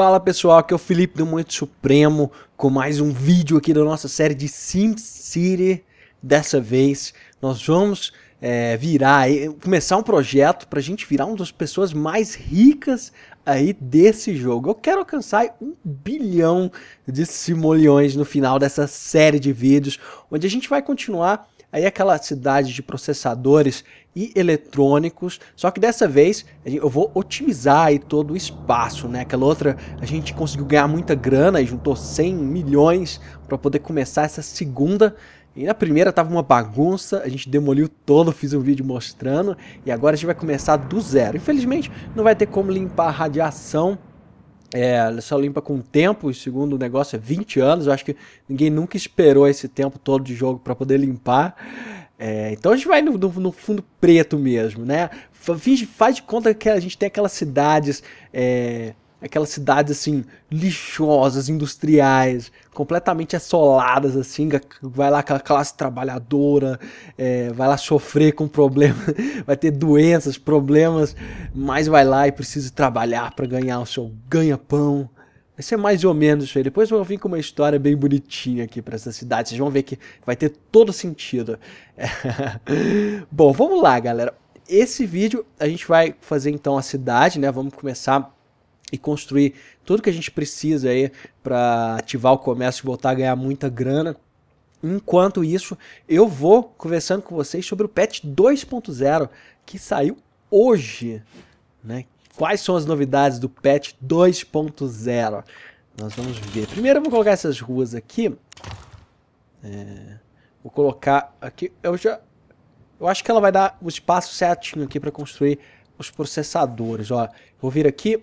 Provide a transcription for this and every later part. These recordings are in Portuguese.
Fala pessoal, aqui é o Felipe do Muito Supremo com mais um vídeo aqui da nossa série de SimCity. Dessa vez nós vamos é, virar, começar um projeto para a gente virar uma das pessoas mais ricas aí desse jogo. Eu quero alcançar um bilhão de simoleões no final dessa série de vídeos, onde a gente vai continuar aí aquela cidade de processadores e eletrônicos, só que dessa vez eu vou otimizar aí todo o espaço, né? Aquela outra a gente conseguiu ganhar muita grana e juntou 100 milhões para poder começar essa segunda e na primeira tava uma bagunça, a gente demoliu todo, fiz um vídeo mostrando, e agora a gente vai começar do zero. Infelizmente, não vai ter como limpar a radiação é, só limpa com tempo, e segundo o negócio é 20 anos. Eu acho que ninguém nunca esperou esse tempo todo de jogo para poder limpar. É, então a gente vai no, no, no, fundo preto mesmo, né? Finge, faz de conta que a gente tem aquelas cidades. É aquelas cidades assim lixosas, industriais, completamente assoladas assim, vai lá aquela classe trabalhadora, é, vai lá sofrer com problemas, vai ter doenças, problemas, mas vai lá e precisa trabalhar para ganhar o seu ganha-pão. Vai ser mais ou menos isso aí. Depois eu vou vir com uma história bem bonitinha aqui para essa cidade. Vocês vão ver que vai ter todo sentido. É. Bom, vamos lá, galera. Esse vídeo a gente vai fazer então a cidade, né? Vamos começar e construir tudo que a gente precisa aí para ativar o comércio e voltar a ganhar muita grana. Enquanto isso, eu vou conversando com vocês sobre o patch 2.0 que saiu hoje, né? Quais são as novidades do patch 2.0? Nós vamos ver. Primeiro eu vou colocar essas ruas aqui. É, vou colocar aqui. Eu já, eu acho que ela vai dar o espaço certinho aqui para construir os processadores. Ó, vou vir aqui,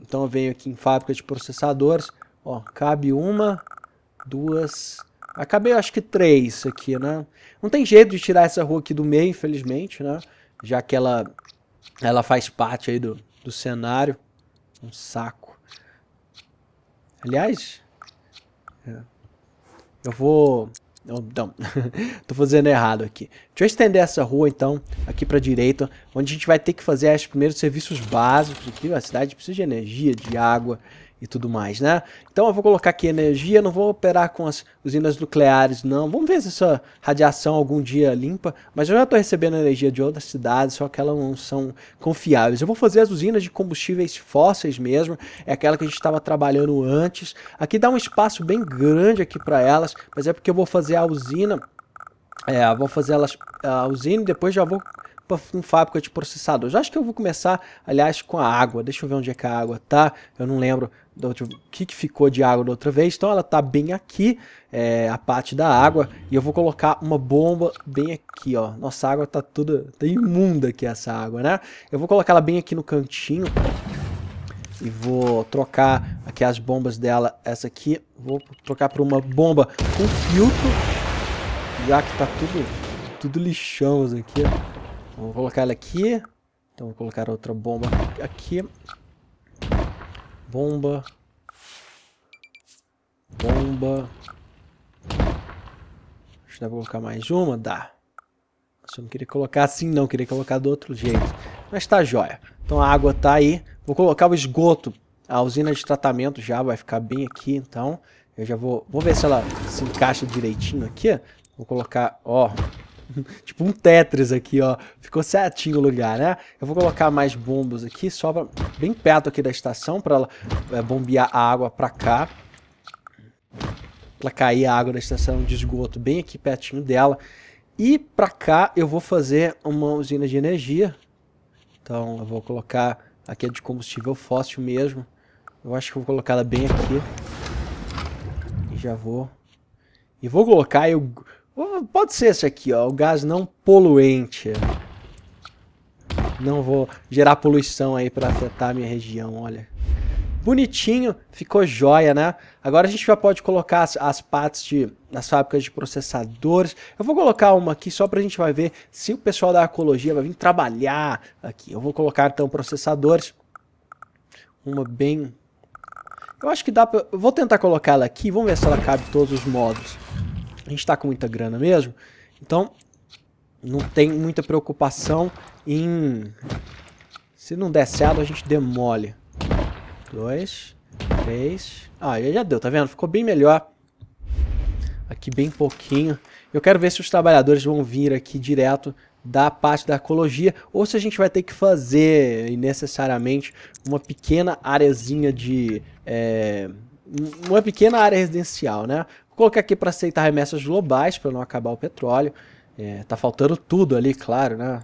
então eu venho aqui em fábrica de processadores, ó, cabe uma, duas, acabei ah, acho que três aqui, né? Não tem jeito de tirar essa rua aqui do meio, infelizmente, né? Já que ela, ela faz parte aí do, do cenário. Um saco. Aliás, é, eu vou não, tô fazendo errado aqui. Deixa eu estender essa rua, então, aqui pra direita, onde a gente vai ter que fazer os primeiros serviços básicos aqui. A cidade precisa de energia, de água, e tudo mais, né? Então eu vou colocar aqui energia, não vou operar com as usinas nucleares, não. Vamos ver se essa radiação algum dia limpa, mas eu já estou recebendo energia de outras cidades, só que elas não são confiáveis. Eu vou fazer as usinas de combustíveis fósseis mesmo, é aquela que a gente estava trabalhando antes. Aqui dá um espaço bem grande aqui para elas, mas é porque eu vou fazer a usina, é, vou fazer elas a usina e depois já vou com fábrica de processadores. Acho que eu vou começar, aliás, com a água. Deixa eu ver onde é que a água tá. Eu não lembro o que, que ficou de água da outra vez. Então ela tá bem aqui, é, a parte da água. E eu vou colocar uma bomba bem aqui, ó. Nossa água tá toda tá imunda aqui, essa água, né? Eu vou colocar ela bem aqui no cantinho. E vou trocar aqui as bombas dela. Essa aqui, vou trocar por uma bomba com filtro. Já que tá tudo, tudo lixão aqui, ó. Então vou colocar ela aqui. Então vou colocar outra bomba aqui. Bomba. Bomba. Acho que dá pra colocar mais uma? Dá. Nossa, eu não queria colocar assim não, queria colocar do outro jeito. Mas tá jóia. Então a água tá aí. Vou colocar o esgoto. A usina de tratamento já vai ficar bem aqui, então. Eu já vou... Vou ver se ela se encaixa direitinho aqui. Vou colocar, ó, tipo um Tetris aqui, ó. Ficou certinho o lugar, né? Eu vou colocar mais bombos aqui, só pra, bem perto aqui da estação, pra ela é, bombear a água pra cá. Pra cair a água da estação de esgoto bem aqui pertinho dela. E pra cá eu vou fazer uma usina de energia. Então eu vou colocar... Aqui a de combustível fóssil mesmo. Eu acho que vou colocar ela bem aqui. E já vou... E vou colocar... Eu Pode ser esse aqui, ó. O gás não poluente. Não vou gerar poluição aí para afetar a minha região, olha. Bonitinho, ficou joia, né? Agora a gente já pode colocar as, as partes de, das fábricas de processadores. Eu vou colocar uma aqui só para a gente vai ver se o pessoal da ecologia vai vir trabalhar aqui. Eu vou colocar então processadores. Uma bem... Eu acho que dá pra... Eu vou tentar colocá-la aqui, vamos ver se ela cabe todos os modos a gente está com muita grana mesmo, então não tem muita preocupação em... Se não der certo, a gente demole. Dois, três... Ah, já deu, tá vendo? Ficou bem melhor. Aqui bem pouquinho. Eu quero ver se os trabalhadores vão vir aqui direto da parte da ecologia, ou se a gente vai ter que fazer necessariamente uma pequena arezinha de... É, uma pequena área residencial, né? Colocar aqui para aceitar remessas globais para não acabar o petróleo. É, tá faltando tudo ali, claro, né?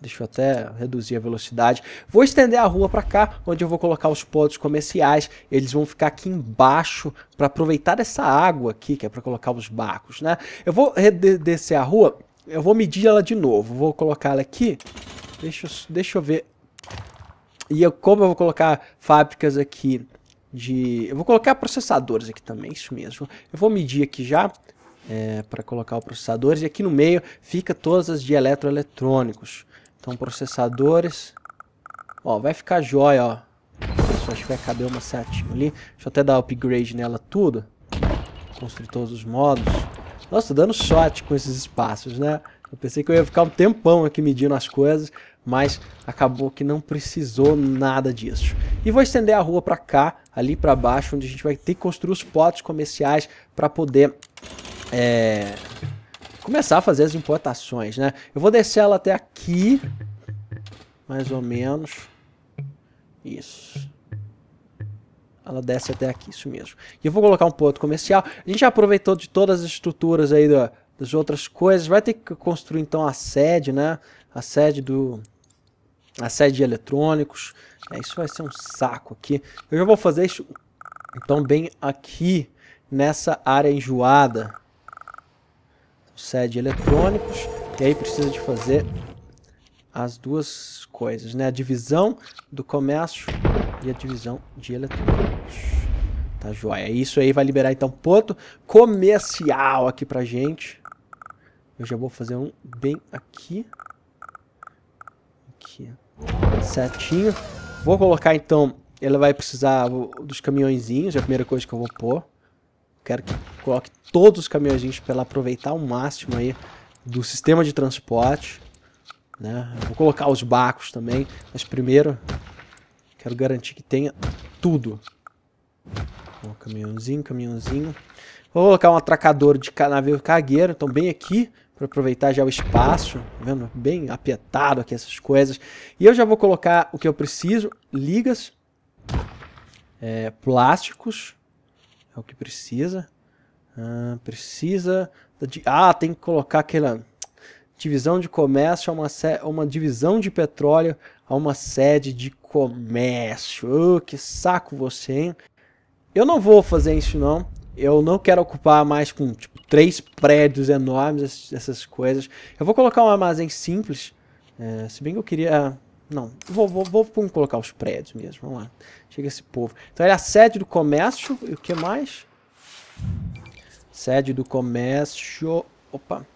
Deixa eu até reduzir a velocidade. Vou estender a rua para cá, onde eu vou colocar os pontos comerciais. Eles vão ficar aqui embaixo para aproveitar essa água aqui, que é para colocar os barcos, né? Eu vou descer a rua, eu vou medir ela de novo. Vou colocar ela aqui. Deixa eu, deixa eu ver. E eu, como eu vou colocar fábricas aqui de... Eu vou colocar processadores aqui também, isso mesmo. Eu vou medir aqui já é, para colocar os processadores. E aqui no meio fica todas as de eletroeletrônicos. Então processadores... Ó, vai ficar jóia, ó. Só acho que vai caber uma certinho ali. Deixa eu até dar upgrade nela tudo. Construir todos os modos. Nossa, tô dando sorte com esses espaços, né? Eu pensei que eu ia ficar um tempão aqui medindo as coisas, mas acabou que não precisou nada disso. E vou estender a rua para cá, ali para baixo, onde a gente vai ter que construir os potes comerciais para poder é, começar a fazer as importações, né? Eu vou descer ela até aqui, mais ou menos. Isso. Ela desce até aqui, isso mesmo. E eu vou colocar um ponto comercial. A gente já aproveitou de todas as estruturas aí do, das outras coisas. Vai ter que construir então a sede, né? A sede do, assédio de eletrônicos. É, isso vai ser um saco aqui. Eu já vou fazer isso então bem aqui nessa área enjoada. Sede eletrônicos. E aí precisa de fazer as duas coisas, né? A divisão do comércio e a divisão de eletrônicos. Tá joia. Isso aí vai liberar então ponto comercial aqui pra gente. Eu já vou fazer um bem aqui. Certinho. Vou colocar, então, ela vai precisar dos caminhõezinhos, é a primeira coisa que eu vou pôr. Quero que coloque todos os caminhõezinhos para ela aproveitar o máximo aí do sistema de transporte. Né? Vou colocar os barcos também, mas primeiro quero garantir que tenha tudo. Ó, caminhãozinho, caminhãozinho. Vou colocar um atracador de navio cargueiro, então bem aqui, para aproveitar já o espaço, tá vendo? Bem apertado aqui essas coisas. E eu já vou colocar o que eu preciso, ligas, é, plásticos, é o que precisa. Ah, precisa. De, ah, tem que colocar aquela divisão de comércio, uma, uma divisão de petróleo a uma sede de comércio. Oh, que saco você, hein? Eu não vou fazer isso não. Eu não quero ocupar mais com tipo, três prédios enormes, essas coisas. Eu vou colocar um armazém simples, é, se bem que eu queria... Ah, não, vou, vou, vou colocar os prédios mesmo, vamos lá. Chega esse povo. Então ele é a sede do comércio, e o que mais? Sede do comércio... Opa.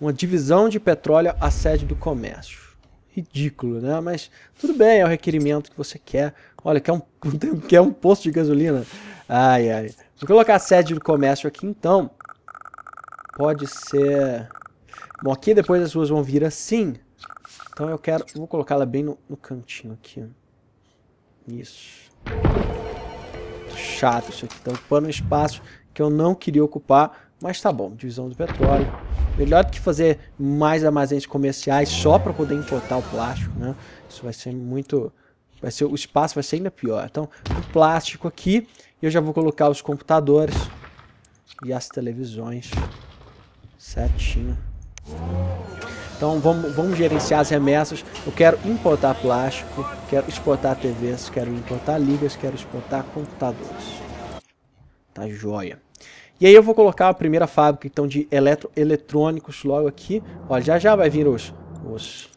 Uma divisão de petróleo a sede do comércio ridículo, né? Mas tudo bem, é o requerimento que você quer. Olha, quer um, quer um posto de gasolina? Ai, ai. Vou colocar a sede do comércio aqui então pode ser... Bom, aqui depois as ruas vão vir assim. Então eu quero... Vou colocar ela bem no, no, cantinho aqui. Isso. Muito chato isso aqui. Tá então, ocupando um é espaço que eu não queria ocupar. Mas tá bom, divisão do petróleo. Melhor do que fazer mais armazéns comerciais só para poder importar o plástico, né? Isso vai ser muito... Vai ser, o espaço vai ser ainda pior. Então, o plástico aqui. E eu já vou colocar os computadores e as televisões. Certinho. Então vamos, vamos gerenciar as remessas. Eu quero importar plástico, quero exportar TVs, quero importar ligas, quero exportar computadores. Tá joia. E aí eu vou colocar a primeira fábrica então de eletroeletrônicos logo aqui. Olha, já já vai vir os, os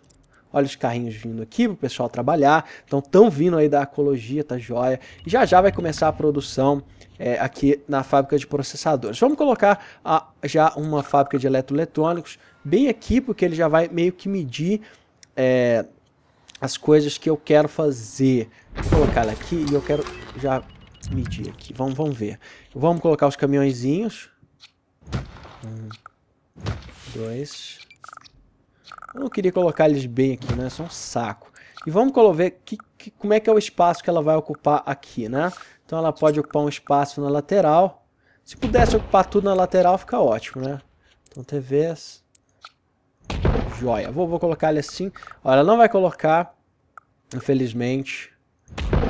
Olha os carrinhos vindo aqui para o pessoal trabalhar. Então, tão vindo aí da ecologia, tá joia. E já já vai começar a produção é, aqui na fábrica de processadores. Vamos colocar a, ah, já uma fábrica de eletroeletrônicos bem aqui, porque ele já vai meio que medir é, as coisas que eu quero fazer. Vou colocar ela aqui e eu quero já medir aqui. Vamos, vamos ver. Vamos colocar os caminhõezinhos. Um, dois. Eu não queria colocar eles bem aqui, né? São um saco. E vamos ver que, que, como é que é o espaço que ela vai ocupar aqui, né? Então ela pode ocupar um espaço na lateral. Se pudesse ocupar tudo na lateral, fica ótimo, né? Então TVs. Joia. Vou, vou colocar ele assim. Olha, ela não vai colocar, infelizmente.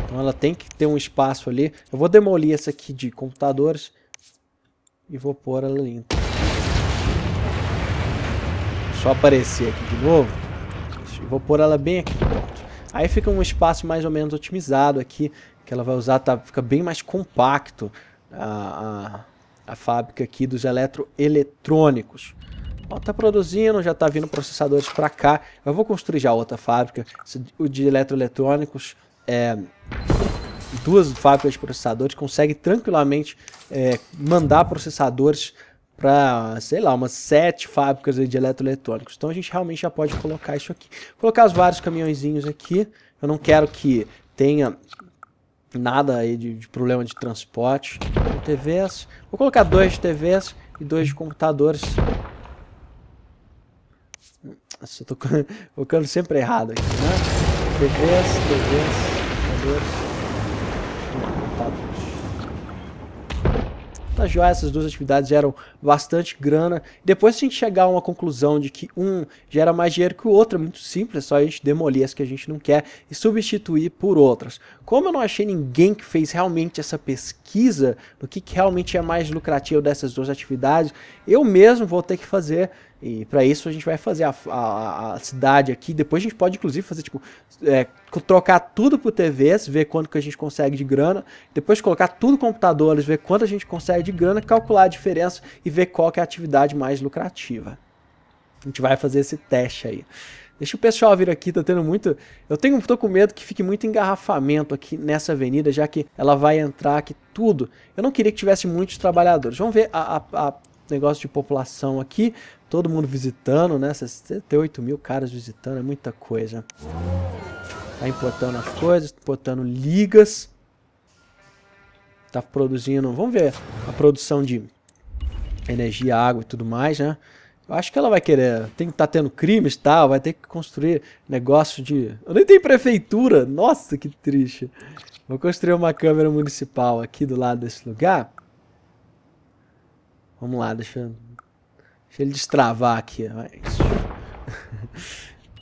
Então ela tem que ter um espaço ali. Eu vou demolir essa aqui de computadores. E vou pôr ela ali. Só aparecer aqui de novo. vou pôr ela bem aqui. Pronto. Aí fica um espaço mais ou menos otimizado aqui que ela vai usar tá, fica bem mais compacto a, a, a fábrica aqui dos eletroeletrônicos. Está produzindo, já está vindo processadores para cá. Eu vou construir já outra fábrica. O de eletroeletrônicos, é, duas fábricas de processadores, consegue tranquilamente é, mandar processadores para, sei lá, umas sete fábricas de eletroeletrônicos. Então a gente realmente já pode colocar isso aqui. Vou colocar os vários caminhãozinhos aqui. Eu não quero que tenha nada aí de, de problema de transporte. TVs, vou colocar dois de TVs e dois de computadores. Nossa, eu tô colocando sempre errado aqui, né? TVs, TVs, computadores. Tá joia, essas duas atividades geram bastante grana. Depois, a gente chegar a uma conclusão de que um gera mais dinheiro que o outro, é muito simples, é só a gente demolir as que a gente não quer e substituir por outras. Como eu não achei ninguém que fez realmente essa pesquisa do que, que realmente é mais lucrativo dessas duas atividades, eu mesmo vou ter que fazer e para isso a gente vai fazer a, a, a, cidade aqui. Depois a gente pode, inclusive, fazer tipo. É, trocar tudo pro TVs, ver quanto que a gente consegue de grana. Depois colocar tudo computadores, ver quanto a gente consegue de grana, calcular a diferença e ver qual que é a atividade mais lucrativa. A gente vai fazer esse teste aí. Deixa o pessoal vir aqui, tá tendo muito. Eu tenho, tô com medo que fique muito engarrafamento aqui nessa avenida, já que ela vai entrar aqui tudo. Eu não queria que tivesse muitos trabalhadores. Vamos ver a, a, a negócio de população aqui, todo mundo visitando, né? 68 mil caras visitando, é muita coisa. Tá importando as coisas, tá importando ligas. Tá produzindo, vamos ver a produção de energia, água e tudo mais, né? Eu acho que ela vai querer, tem que estar tá tendo crimes e tá? tal, vai ter que construir negócio de... Eu nem tenho prefeitura, nossa que triste. Vou construir uma câmera municipal aqui do lado desse lugar Vamos lá, deixa, deixa ele destravar aqui.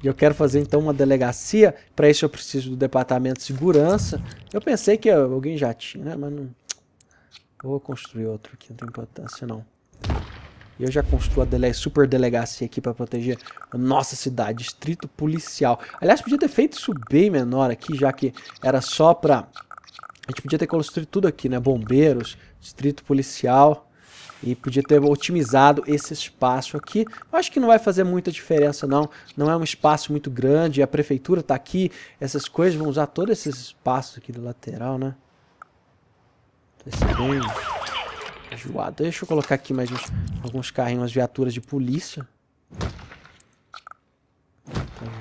Eu quero fazer então uma delegacia. Para isso eu preciso do departamento de segurança. Eu pensei que alguém já tinha, né? mas não. Eu vou construir outro aqui, não tem importância não. E eu já construo a dele super delegacia aqui para proteger a nossa cidade, distrito policial. Aliás, podia ter feito isso bem menor aqui, já que era só para... A gente podia ter construído tudo aqui, né? Bombeiros, distrito policial e podia ter otimizado esse espaço aqui. acho que não vai fazer muita diferença não, não é um espaço muito grande, a prefeitura está aqui, essas coisas vão usar todo esse espaço aqui do lateral, né? Esse bem enjoado. Deixa eu colocar aqui mais uns, alguns carrinhos, umas viaturas de polícia. Tá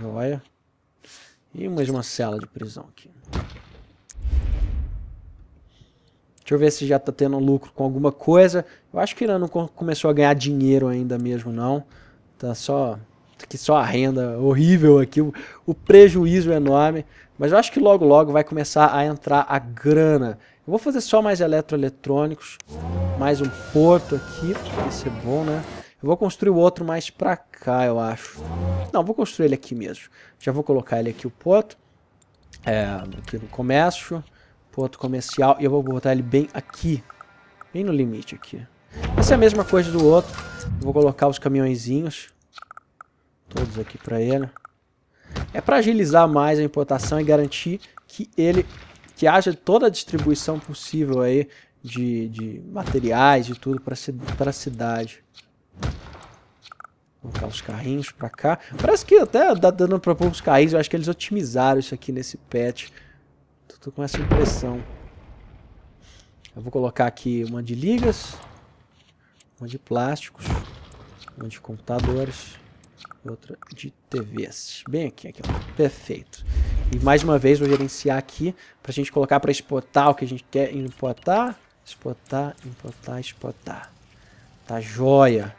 joia. E mais uma cela de prisão aqui. Deixa eu ver se já está tendo lucro com alguma coisa. Eu acho que ainda não começou a ganhar dinheiro ainda mesmo, não. Tá só que só a renda horrível aqui, o, o prejuízo enorme. Mas eu acho que logo, logo vai começar a entrar a grana. Eu vou fazer só mais eletroeletrônicos, mais um porto aqui, vai ser é bom, né? Eu vou construir o outro mais pra cá, eu acho. Não, vou construir ele aqui mesmo. Já vou colocar ele aqui, o porto. É, aqui no comércio ponto comercial e eu vou botar ele bem aqui. Bem no limite aqui. Essa é a mesma coisa do outro. Eu vou colocar os caminhõezinhos. Todos aqui para ele. É para agilizar mais a importação e garantir que ele que haja toda a distribuição possível aí de, de materiais e tudo para a cidade. Vou colocar os carrinhos para cá. Parece que até dá dando para pôr os carrinhos. Eu acho que eles otimizaram isso aqui nesse patch. Tô com essa impressão. Eu vou colocar aqui uma de ligas, uma de plásticos, uma de computadores, outra de TVs. Bem aqui, aqui ó. perfeito. E mais uma vez vou gerenciar aqui para a gente colocar para exportar o que a gente quer importar, exportar, importar, exportar. Tá joia.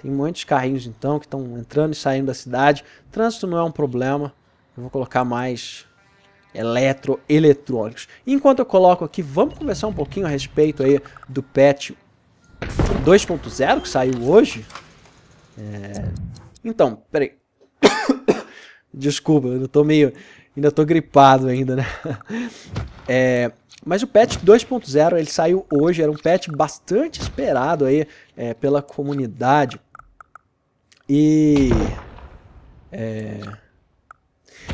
Tem muitos carrinhos então que estão entrando e saindo da cidade. Trânsito não é um problema. Eu vou colocar mais eletroeletrônicos. Enquanto eu coloco aqui, vamos conversar um pouquinho a respeito aí do patch 2.0 que saiu hoje. É... Então, peraí. Desculpa, eu tô meio... Ainda tô gripado ainda, né? É... Mas o patch 2.0 ele saiu hoje, era um patch bastante esperado aí é, pela comunidade. E... É...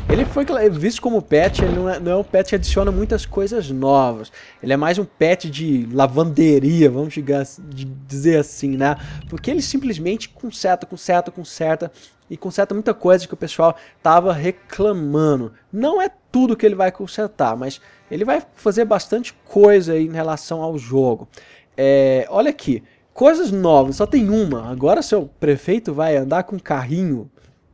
Ele foi visto como pet, ele não é, não é um pet que adiciona muitas coisas novas. Ele é mais um pet de lavanderia, vamos dizer assim, né? Porque ele simplesmente conserta, conserta, conserta e conserta muita coisa que o pessoal tava reclamando. Não é tudo que ele vai consertar, mas ele vai fazer bastante coisa em relação ao jogo. É, olha aqui, coisas novas, só tem uma. Agora seu prefeito vai andar com carrinho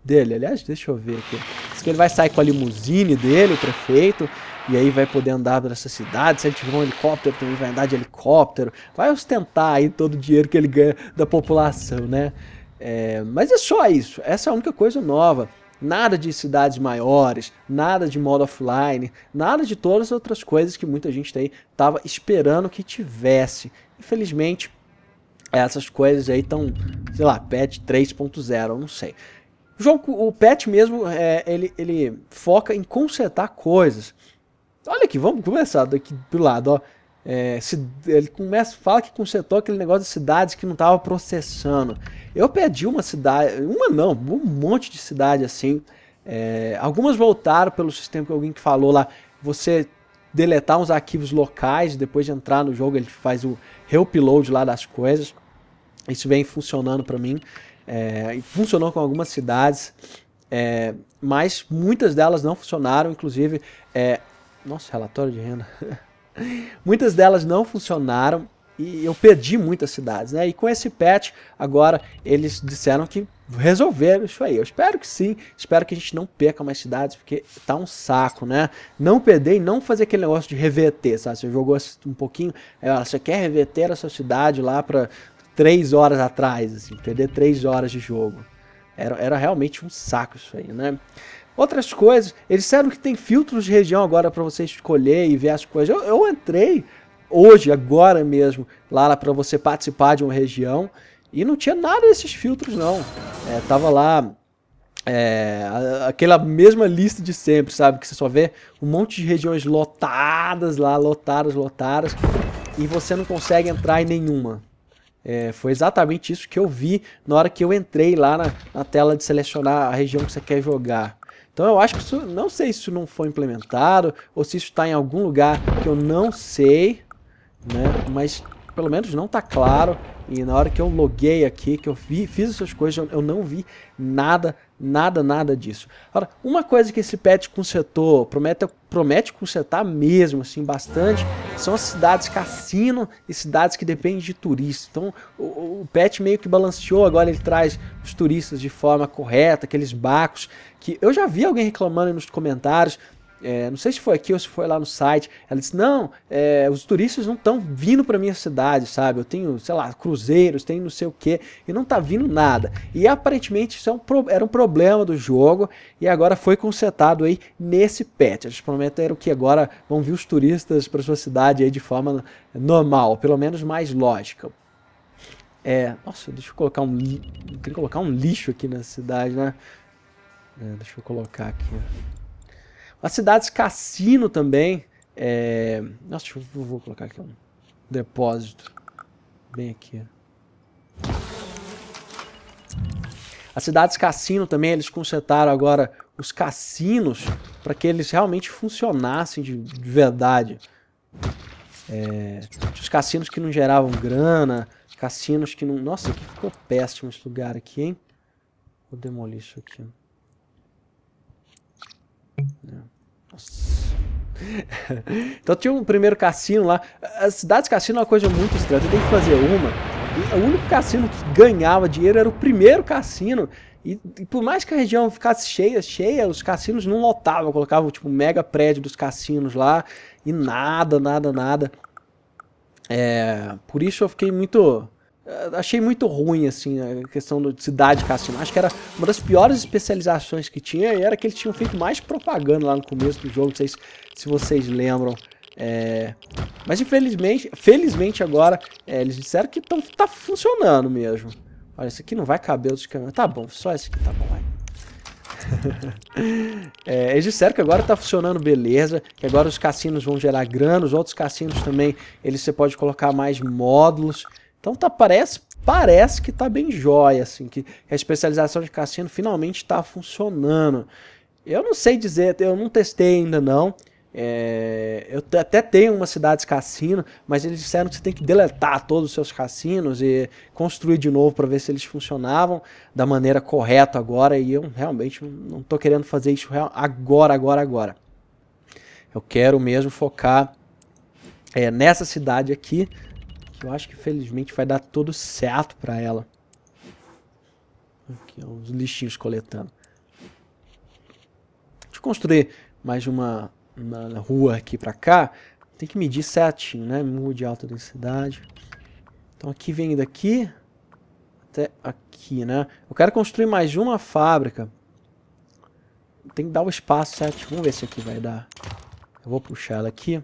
dele. Aliás, deixa eu ver aqui. Diz que ele vai sair com a limusine dele, o prefeito, e aí vai poder andar por essa cidade. Se ele tiver um helicóptero, também vai andar de helicóptero. Vai ostentar aí todo o dinheiro que ele ganha da população, né? É, mas é só isso. Essa é a única coisa nova. Nada de cidades maiores, nada de modo offline, nada de todas as outras coisas que muita gente aí estava esperando que tivesse. Infelizmente, essas coisas aí estão, sei lá, patch 3.0, não sei. O jogo, o patch mesmo, é, ele, ele foca em consertar coisas. Olha aqui, vamos começar daqui do lado, ó. É, se, ele começa, fala que consertou aquele negócio de cidades que não estava processando. Eu perdi uma cidade, uma não, um monte de cidade assim. É, algumas voltaram pelo sistema que alguém que falou lá. Você deletar uns arquivos locais, depois de entrar no jogo ele faz o reupload lá das coisas. Isso vem funcionando para mim. É, funcionou com algumas cidades, é, mas muitas delas não funcionaram, inclusive. É, nossa, relatório de renda. muitas delas não funcionaram e eu perdi muitas cidades, né? E com esse patch, agora eles disseram que resolveram isso aí. Eu espero que sim, espero que a gente não perca mais cidades, porque tá um saco, né? Não perder e não fazer aquele negócio de reverter, sabe? Você jogou um pouquinho, você quer reverter a sua cidade lá para três horas atrás, assim, perder três horas de jogo. Era, era realmente um saco isso aí, né? Outras coisas, eles disseram que tem filtros de região agora para você escolher e ver as coisas. Eu, eu entrei hoje, agora mesmo, lá, para você participar de uma região e não tinha nada desses filtros, não. É, tava lá é, aquela mesma lista de sempre, sabe? Que você só vê um monte de regiões lotadas lá, lotadas, lotadas, e você não consegue entrar em nenhuma. É, foi exatamente isso que eu vi na hora que eu entrei lá na, na tela de selecionar a região que você quer jogar. Então eu acho que isso, não sei se isso não foi implementado, ou se isso está em algum lugar que eu não sei, né? Mas pelo menos não está claro. E na hora que eu loguei aqui, que eu vi, fiz essas coisas, eu não vi nada Nada, nada disso. Agora, uma coisa que esse pet consertou promete, promete consertar mesmo, assim, bastante, são as cidades cassino e cidades que dependem de turistas. Então, o, o pet meio que balanceou, agora ele traz os turistas de forma correta, aqueles barcos que eu já vi alguém reclamando nos comentários, é, não sei se foi aqui ou se foi lá no site, ela disse, não, é, os turistas não estão vindo para minha cidade, sabe? Eu tenho, sei lá, cruzeiros, tenho não sei o que, e não tá vindo nada. E aparentemente isso é um, era um problema do jogo, e agora foi consertado aí nesse patch. Eles prometeram que agora vão vir os turistas para sua cidade aí de forma normal, pelo menos mais lógica. É, nossa, deixa eu colocar um, queria colocar um lixo aqui na cidade, né? É, deixa eu colocar aqui, ó. As cidades cassino também. É... Nossa, deixa eu vou colocar aqui um depósito. Bem aqui. As cidades cassino também, eles consertaram agora os cassinos para que eles realmente funcionassem de, de verdade. É... os cassinos que não geravam grana, cassinos que não... Nossa, que ficou péssimo esse lugar aqui, hein? Vou demolir isso aqui. Nossa. então tinha um primeiro cassino lá. As cidades cassino é uma coisa muito estranha. Você tem que fazer uma. E o único cassino que ganhava dinheiro era o primeiro cassino. E, e, por mais que a região ficasse cheia, cheia, os cassinos não lotavam. Colocavam tipo um mega prédio dos cassinos lá. E nada, nada, nada. É, por isso eu fiquei muito ah, achei muito ruim, assim, a questão do, de cidade cassino. Acho que era uma das piores especializações que tinha e era que eles tinham feito mais propaganda lá no começo do jogo, não sei se, vocês lembram. É... Mas infelizmente, felizmente agora, é, eles disseram que tão, tá funcionando mesmo. Olha, esse aqui não vai caber outros caminhões. Tá bom, só esse aqui tá bom, vai. é, eles disseram que agora tá funcionando beleza, que agora os cassinos vão gerar grana, os outros cassinos também, eles você pode colocar mais módulos, então tá, parece, parece que tá bem jóia, assim, que a especialização de cassino finalmente está funcionando. Eu não sei dizer, eu não testei ainda não. É, eu até tenho cidade cidades cassino, mas eles disseram que você tem que deletar todos os seus cassinos e construir de novo para ver se eles funcionavam da maneira correta agora. E eu realmente não estou querendo fazer isso agora, agora, agora. Eu quero mesmo focar é, nessa cidade aqui, que eu acho que felizmente vai dar todo certo para ela. Aqui, ó, os lixinhos coletando. Deixa eu construir mais uma, uma rua aqui para cá. Tem que medir certinho, né? Muro de alta densidade. Então aqui vem daqui até aqui, né? Eu quero construir mais uma fábrica. Tem que dar o espaço certo. Vamos ver se aqui vai dar. Eu vou puxar ela aqui.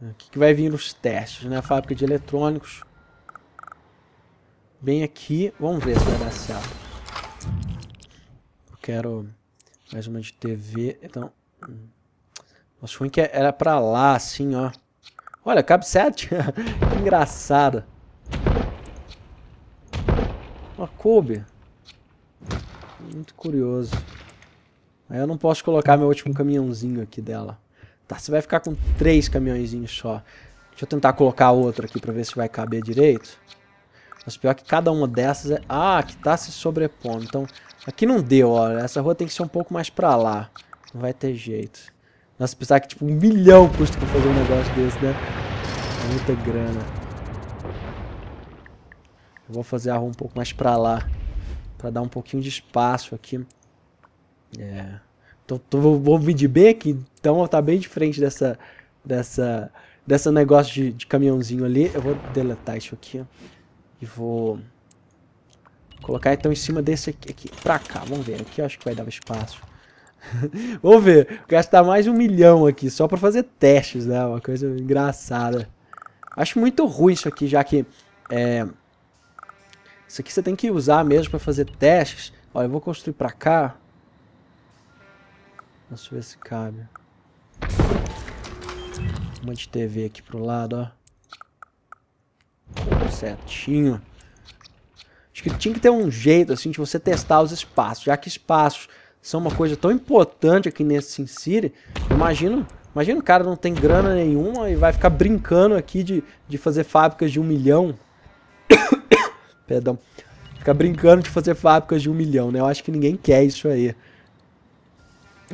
O que vai vir nos testes, né? A fábrica de eletrônicos. Bem aqui. Vamos ver se vai dar certo. Eu quero mais uma de TV. Então... Hum. Nossa, ruim é que era pra lá, assim, ó. Olha, cabe 7. Engraçado. Uma coube. Muito curioso. Aí eu não posso colocar meu último caminhãozinho aqui dela. Tá, você vai ficar com três caminhõezinhos só. Deixa eu tentar colocar outro aqui pra ver se vai caber direito. Mas pior é que cada uma dessas é... Ah, que tá se sobrepondo. Então, aqui não deu, ó. Essa rua tem que ser um pouco mais pra lá. Não vai ter jeito. Nossa, pensar que tipo um milhão custa pra fazer um negócio desse, né? é Muita grana. Eu vou fazer a rua um pouco mais pra lá. Pra dar um pouquinho de espaço aqui. É... Então, tô, vou vir de aqui, então tá bem de frente dessa, dessa, dessa negócio de, de caminhãozinho ali. Eu vou deletar isso aqui, ó. E vou colocar então em cima desse aqui, aqui pra cá. Vamos ver, aqui eu acho que vai dar espaço. Vamos ver, gastar mais um milhão aqui só pra fazer testes, né? Uma coisa engraçada. Acho muito ruim isso aqui, já que... É... Isso aqui você tem que usar mesmo pra fazer testes. Olha, eu vou construir pra cá. Vamos ver se cabe. Uma de TV aqui pro lado, ó. Certinho. Acho que tinha que ter um jeito, assim, de você testar os espaços. Já que espaços são uma coisa tão importante aqui nesse SimCity, imagino... Imagina o cara não tem grana nenhuma e vai ficar brincando aqui de, de fazer fábricas de um milhão. Perdão. Ficar brincando de fazer fábricas de um milhão, né? Eu acho que ninguém quer isso aí.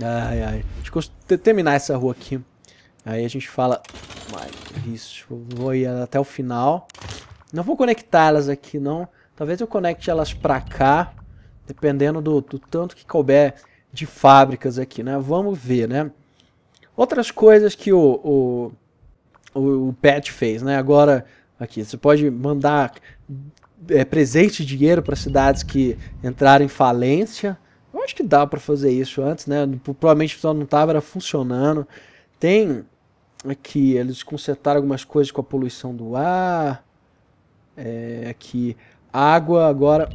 Ai, ai. Deixa eu terminar essa rua aqui. Aí a gente fala... Isso, vou ir até o final. Não vou conectá-las aqui, não. Talvez eu conecte elas pra cá, dependendo do, do tanto que couber de fábricas aqui, né? Vamos ver, né? Outras coisas que o, o, o, o fez, né? Agora, aqui, você pode mandar é, presente de dinheiro para cidades que entraram em falência, eu acho que dá para fazer isso antes, né? Provavelmente só não tava, era funcionando. Tem aqui, eles consertaram algumas coisas com a poluição do ar. É, aqui, água agora...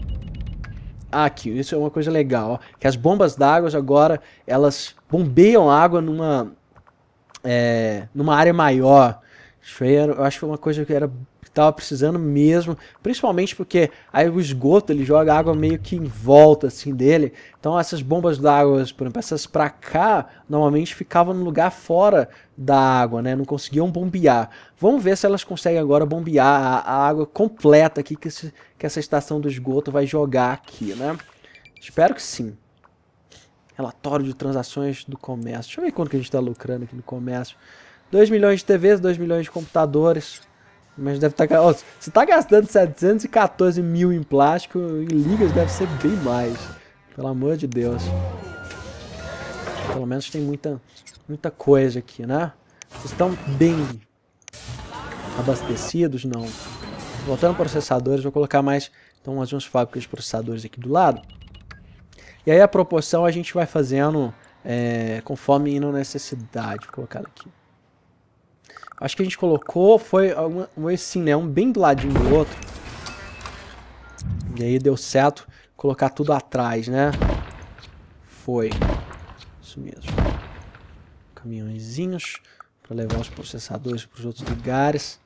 Ah, aqui, isso é uma coisa legal, ó, que as bombas d'água agora, elas bombeiam água numa, é, numa área maior. Isso aí era, eu acho que foi uma coisa que era Tava precisando mesmo, principalmente porque aí o esgoto ele joga água meio que em volta assim dele. Então essas bombas d'água, por exemplo, essas pra cá, normalmente ficavam no lugar fora da água, né? Não conseguiam bombear. Vamos ver se elas conseguem agora bombear a, a água completa aqui que, esse, que essa estação do esgoto vai jogar aqui, né? Espero que sim. Relatório de transações do comércio. Deixa eu ver quanto que a gente está lucrando aqui no comércio. 2 milhões de TVs, 2 milhões de computadores. Mas deve estar. Tá, você tá gastando 714 mil em plástico, em ligas deve ser bem mais. Pelo amor de Deus. Pelo menos tem muita, muita coisa aqui, né? Vocês estão bem abastecidos? Não. Voltando processadores, vou colocar mais então, mais umas fábricas de processadores aqui do lado. E aí a proporção a gente vai fazendo é, conforme indo necessidade. Vou colocar aqui. Acho que a gente colocou, foi um assim, né? Um bem do ladinho do outro. E aí deu certo colocar tudo atrás, né? Foi. Isso mesmo. caminhãozinhos para levar os processadores para os outros lugares.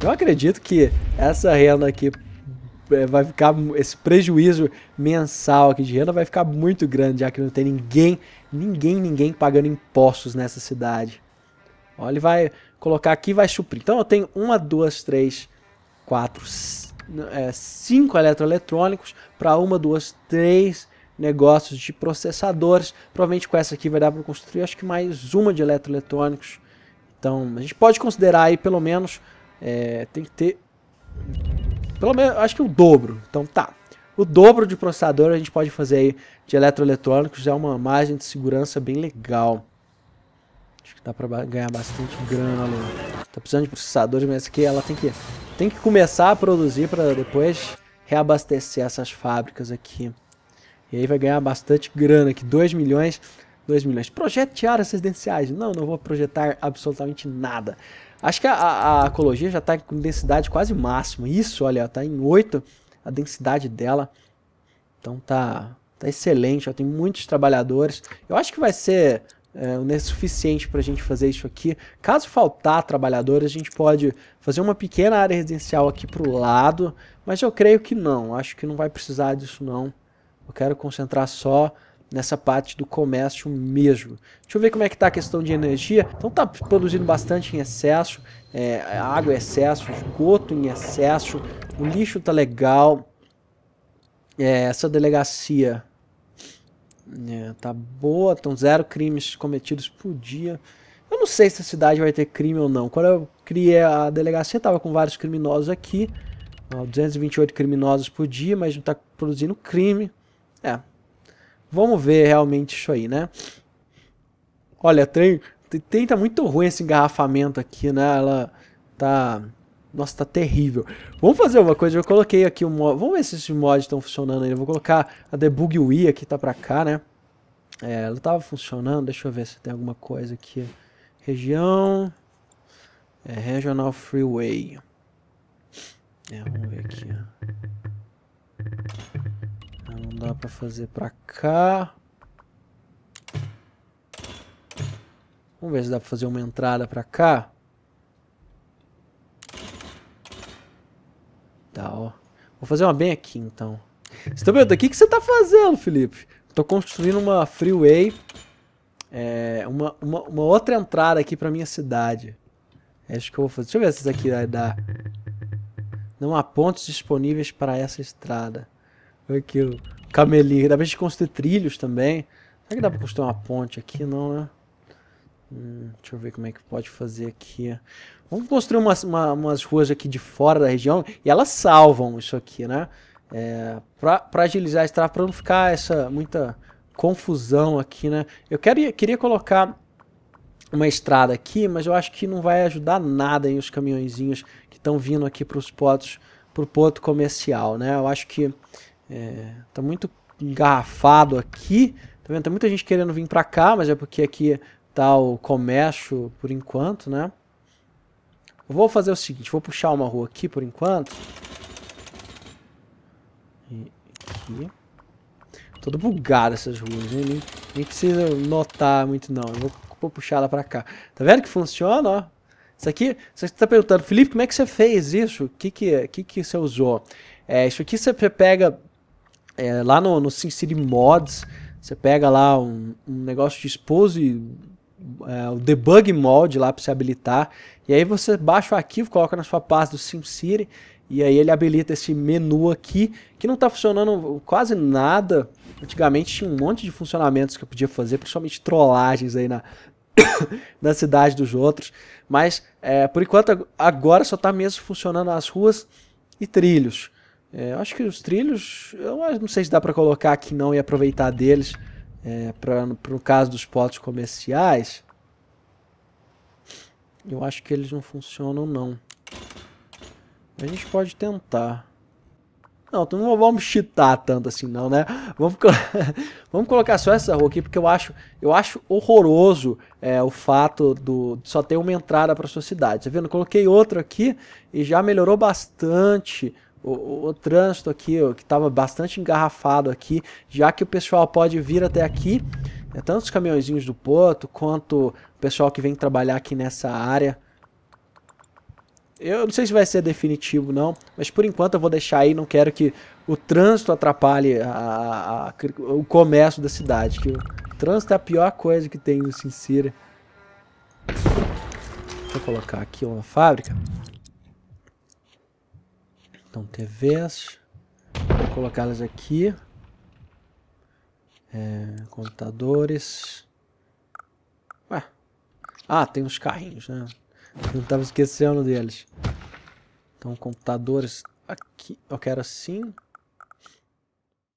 Eu acredito que essa renda aqui é, vai ficar esse prejuízo mensal aqui de renda vai ficar muito grande, já que não tem ninguém, ninguém, ninguém pagando impostos nessa cidade. Olha, ele vai colocar aqui vai suprir. Então eu tenho uma, duas, três, quatro, é, cinco eletroeletrônicos para uma, duas, três negócios de processadores. Provavelmente com essa aqui vai dar para construir acho que mais uma de eletroeletrônicos. Então a gente pode considerar aí pelo menos é, tem que ter pelo menos acho que o dobro. Então tá. O dobro de processador a gente pode fazer aí de eletroeletrônicos, é uma margem de segurança bem legal. Acho que dá pra ganhar bastante grana ali. Né? Tá precisando de processadores, mas que ela tem que, tem que começar a produzir para depois reabastecer essas fábricas aqui. E aí vai ganhar bastante grana aqui, 2 milhões, 2 milhões. Projete áreas residenciais. Não, não vou projetar absolutamente nada. Acho que a, a, a ecologia já está com densidade quase máxima. Isso, olha, está em 8 a densidade dela. Então tá, tá excelente, ó, tem muitos trabalhadores. Eu acho que vai ser é, é suficiente para a gente fazer isso aqui. Caso faltar trabalhadores, a gente pode fazer uma pequena área residencial aqui para o lado, mas eu creio que não, acho que não vai precisar disso não. Eu quero concentrar só nessa parte do comércio mesmo. Deixa eu ver como é que está a questão de energia. Então tá produzindo bastante em excesso, é, água em excesso, esgoto em excesso, o lixo tá legal. É, essa delegacia é, tá boa, estão zero crimes cometidos por dia. Eu não sei se a cidade vai ter crime ou não. Quando eu criei a delegacia, tava com vários criminosos aqui. 228 criminosos por dia, mas não tá produzindo crime. É. Vamos ver realmente isso aí, né? Olha, tem, tem tá muito ruim esse engarrafamento aqui, né? Ela tá nossa, tá terrível. Vamos fazer uma coisa, eu coloquei aqui o um mod. Vamos ver se esses mods estão funcionando ainda. Vou colocar a debug UI aqui, tá pra cá, né? É, ela tava funcionando, deixa eu ver se tem alguma coisa aqui. Região... É, Regional Freeway. É, vamos ver aqui. Não dá pra fazer pra cá. Vamos ver se dá pra fazer uma entrada pra cá. tal. Tá, vou fazer uma bem aqui, então. Você tá vendo? O que, que você tá fazendo, Felipe? Tô construindo uma freeway, é, uma, uma, uma, outra entrada aqui pra minha cidade. Acho é que eu vou fazer. Deixa eu ver se isso aqui vai dar. Não há pontos disponíveis para essa estrada. Olha o Camelinho. Dá pra gente construir trilhos também. Será que dá pra construir uma ponte aqui? Não, né? Hum, deixa eu ver como é que pode fazer aqui. Vamos construir umas, uma, umas ruas aqui de fora da região e elas salvam isso aqui, né? É, para agilizar a estrada para não ficar essa muita confusão aqui, né? Eu queria, queria colocar uma estrada aqui, mas eu acho que não vai ajudar nada em os caminhõezinhos que estão vindo aqui para os potos, para o ponto comercial, né? Eu acho que está é, tá muito engarrafado aqui, tá vendo? Tem muita gente querendo vir para cá, mas é porque aqui tal comércio por enquanto, né? vou fazer o seguinte, vou puxar uma rua aqui por enquanto. E aqui. Todo bugado essas ruas, né? nem, nem precisa notar muito não. Eu vou, vou puxar ela pra cá. Tá vendo que funciona, ó? Isso aqui, você está perguntando, Felipe, como é que você fez isso? O que que, é, que, que você usou? É, isso aqui você pega é, lá no, no SimCity Mods, você pega lá um, um negócio de esposo e é, o debug mode lá para se habilitar. E aí você baixa o arquivo, coloca na sua pasta do SimCity e aí ele habilita esse menu aqui, que não está funcionando quase nada. Antigamente tinha um monte de funcionamentos que eu podia fazer, principalmente trollagens aí na, na cidade dos outros. Mas é, por enquanto agora só está mesmo funcionando as ruas e trilhos. É, acho que os trilhos, eu não sei se dá para colocar aqui não e aproveitar deles é, para o caso dos potos comerciais, eu acho que eles não funcionam não. A gente pode tentar. Não, então não vamos chitar tanto assim não, né? Vamos, vamos colocar só essa rua aqui, porque eu acho, eu acho horroroso é, o fato do só ter uma entrada para sua cidade. Tá vendo? coloquei outra aqui e já melhorou bastante o, o, o trânsito aqui, ó, que estava bastante engarrafado aqui, já que o pessoal pode vir até aqui, né, tanto os caminhãozinhos do Porto, quanto o pessoal que vem trabalhar aqui nessa área. Eu não sei se vai ser definitivo não, mas por enquanto eu vou deixar aí, não quero que o trânsito atrapalhe a, a, a, o comércio da cidade, que o trânsito é a pior coisa que tem no Sincere. Vou colocar aqui uma fábrica. Então, TVs, vou colocá-las aqui. É, computadores. Ué. Ah, tem uns carrinhos, né? Eu estava esquecendo deles. Então, computadores aqui. Eu quero assim.